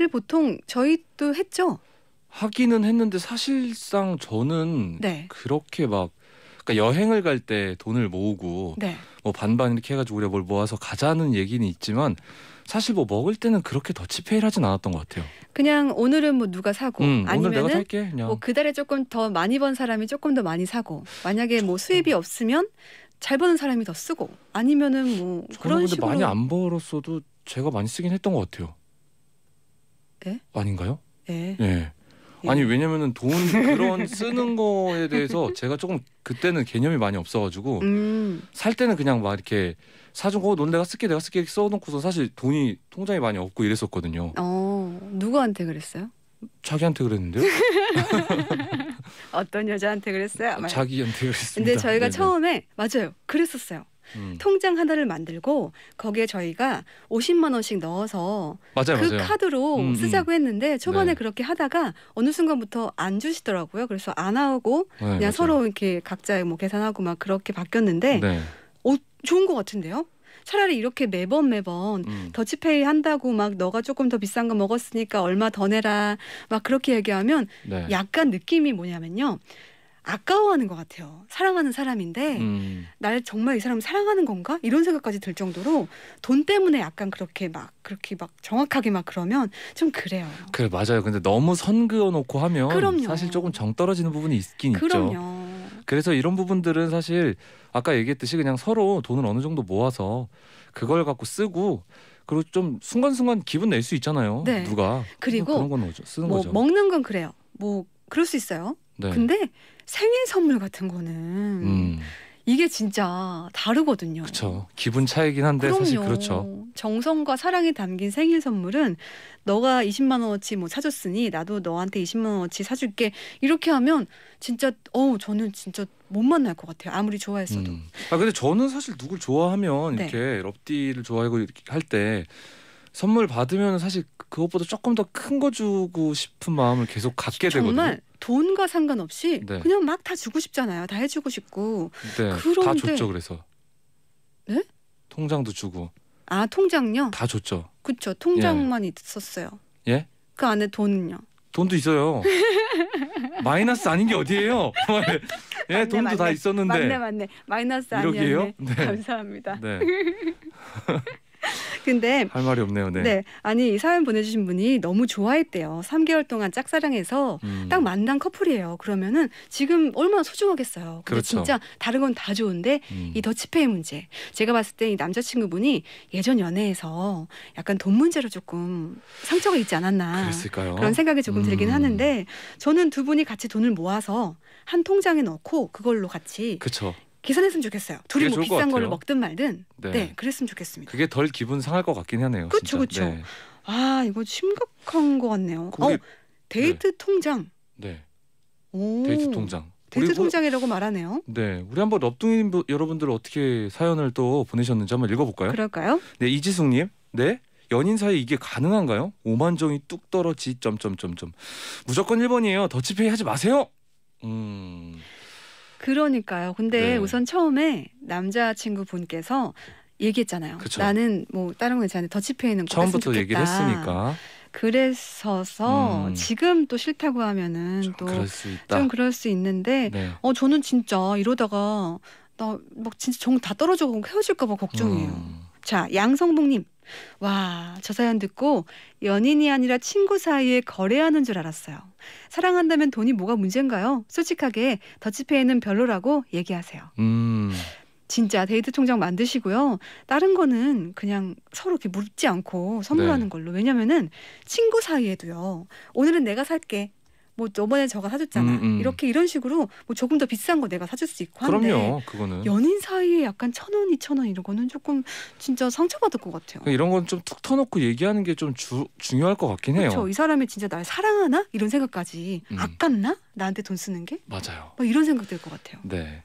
회의를 보통 저희도 했죠. 하기는 했는데 사실상 저는 네. 그렇게 막 그러니까 여행을 갈 때 돈을 모으고 네. 뭐 반반 이렇게 해가지고 우리가 뭘 모아서 가자는 얘기는 있지만 사실 뭐 먹을 때는 그렇게 더치페이를 하진 않았던 것 같아요. 그냥 오늘은 뭐 누가 사고 음, 아니면은 뭐 그달에 조금 더 많이 번 사람이 조금 더 많이 사고 만약에 뭐 그렇죠. 수입이 없으면 잘 버는 사람이 더 쓰고 아니면은 뭐 그런 식으로 많이 안 벌었어도 제가 많이 쓰긴 했던 것 같아요. 에? 예? 아닌가요? 예. 예. 아니 예. 왜냐면은 돈 그런 쓰는 거에 대해서 제가 조금 그때는 개념이 많이 없어가지고 음. 살 때는 그냥 막 이렇게 사준거넌 내가 쓸게 내가 쓸게 써놓고서 사실 돈이 통장에 많이 없고 이랬었거든요. 어 누구한테 그랬어요? 자기한테 그랬는데요. 어떤 여자한테 그랬어요? 자기한테 그랬습니다. 근데 저희가 네네. 처음에 맞아요. 그랬었어요. 음. 통장 하나를 만들고 거기에 저희가 50만 원씩 넣어서 맞아요, 그 맞아요. 카드로 음, 음, 쓰자고 했는데 초반에 네. 그렇게 하다가 어느 순간부터 안 주시더라고요. 그래서 안 하고 네, 그냥 맞아요. 서로 이렇게 각자 뭐 계산하고 막 그렇게 바뀌었는데 네. 오, 어, 좋은 것 같은데요. 차라리 이렇게 매번 매번 음. 더치페이 한다고 막 너가 조금 더 비싼 거 먹었으니까 얼마 더 내라 막 그렇게 얘기하면 네. 약간 느낌이 뭐냐면요. 아까워하는 것 같아요. 사랑하는 사람인데 음. 날 정말 이 사람 사랑하는 건가 이런 생각까지 들 정도로 돈 때문에 약간 그렇게 막 그렇게 막 정확하게 막 그러면 좀 그래요. 그래 맞아요. 근데 너무 선 그어놓고 하면 그럼요. 사실 조금 정 떨어지는 부분이 있긴 그럼요. 있죠. 그래서 이런 부분들은 사실 아까 얘기했듯이 그냥 서로 돈을 어느 정도 모아서 그걸 갖고 쓰고 그리고 좀 순간순간 기분 낼 수 있잖아요. 네. 누가 그리고 그런 건 오죠. 쓰는 뭐 거죠. 먹는 건 그래요. 뭐 그럴 수 있어요. 네. 근데 생일 선물 같은 거는 음. 이게 진짜 다르거든요. 그렇죠. 기분 차이긴 한데 그럼요. 사실 그렇죠. 정성과 사랑이 담긴 생일 선물은 너가 20만 원어치 뭐 사줬으니 나도 너한테 20만 원어치 사줄게 이렇게 하면 진짜 어 저는 진짜 못 만날 것 같아요. 아무리 좋아했어도. 음. 아 근데 저는 사실 누굴 좋아하면 네. 이렇게 럽디를 좋아하고 할때 선물 받으면 사실 그것보다 조금 더 큰 거 주고 싶은 마음을 계속 갖게 정말 되거든요. 돈과 상관없이 네. 그냥 막 다 주고 싶잖아요. 다 해주고 싶고. 네, 그런데 다 줬죠. 그래서. 네? 통장도 주고. 아 통장요? 다 줬죠. 그쵸. 통장만 예. 있었어요. 예? 그 안에 돈은요? 돈도 있어요. 마이너스 아닌 게 어디예요? 예, 맞네, 돈도 맞네. 다 있었는데. 맞네, 맞네. 마이너스 아니었네. 요 네. 감사합니다. 네. 근데 할 말이 없네요. 네. 네. 아니 이 사연 보내주신 분이 너무 좋아했대요. 3개월 동안 짝사랑해서 음. 딱 만난 커플이에요. 그러면은 지금 얼마나 소중하겠어요. 그렇죠. 진짜 다른 건 다 좋은데 음. 이 더치페이 문제. 제가 봤을 때 이 남자친구분이 예전 연애에서 약간 돈 문제로 조금 상처가 있지 않았나. 그랬을까요? 그런 생각이 조금 들긴 음. 하는데 저는 두 분이 같이 돈을 모아서 한 통장에 넣고 그걸로 같이 그쵸. 계산했으면 좋겠어요. 둘이 뭐 비싼 거를 먹든 말든 네. 네. 그랬으면 좋겠습니다. 그게 덜 기분 상할 것 같긴 하네요. 그렇죠, 그렇죠. 네. 아 이거 심각한 것 같네요. 거기... 어, 데이트 네. 통장. 네. 오. 데이트 통장. 데이트 뭐 통장이라고 말하네요. 네, 우리 한번 럽둥이 여러분들 어떻게 사연을 또 보내셨는지 한번 읽어볼까요? 그럴까요? 네, 이지숙님, 네. 연인 사이 이게 가능한가요? 오만정이 뚝 떨어지 점점점점 무조건 1번이에요. 더치페이 하지 마세요. 음. 그러니까요. 근데 네. 우선 처음에 남자친구 분께서 얘기했잖아요. 그쵸. 나는 뭐 다른 거 괜찮은데 더치페이 는거 처음부터 얘기를 했으니까. 그래서서 음. 지금 또 싫다고 하면은 좀또 그럴 수 있다. 좀 그럴 수 있는데 네. 어 저는 진짜 이러다가 나 막 진짜 정다 떨어져고 가 헤어질까 봐 걱정이에요. 음. 자 양성복님 와, 저 사연 듣고 연인이 아니라 친구 사이에 거래하는 줄 알았어요. 사랑한다면 돈이 뭐가 문제인가요? 솔직하게 더치페이는 별로라고 얘기하세요. 음. 진짜 데이트 통장 만드시고요. 다른 거는 그냥 서로 이렇게 묻지 않고 선물하는 네. 걸로. 왜냐면은 친구 사이에도요. 오늘은 내가 살게. 뭐 저번에 저가 사줬잖아. 음, 음. 이렇게 이런 식으로 뭐 조금 더 비싼 거 내가 사줄 수 있고 한데 그럼요, 그거는 연인 사이에 약간 천 원, 이천 원 이런 거는 조금 진짜 상처받을 것 같아요. 그러니까 이런 건 좀 툭 터놓고 얘기하는 게 좀 중요할 것 같긴 해요. 그렇죠. 이 사람이 진짜 날 사랑하나 이런 생각까지 음. 아깝나 나한테 돈 쓰는 게 맞아요. 뭐 이런 생각 들것 같아요. 네.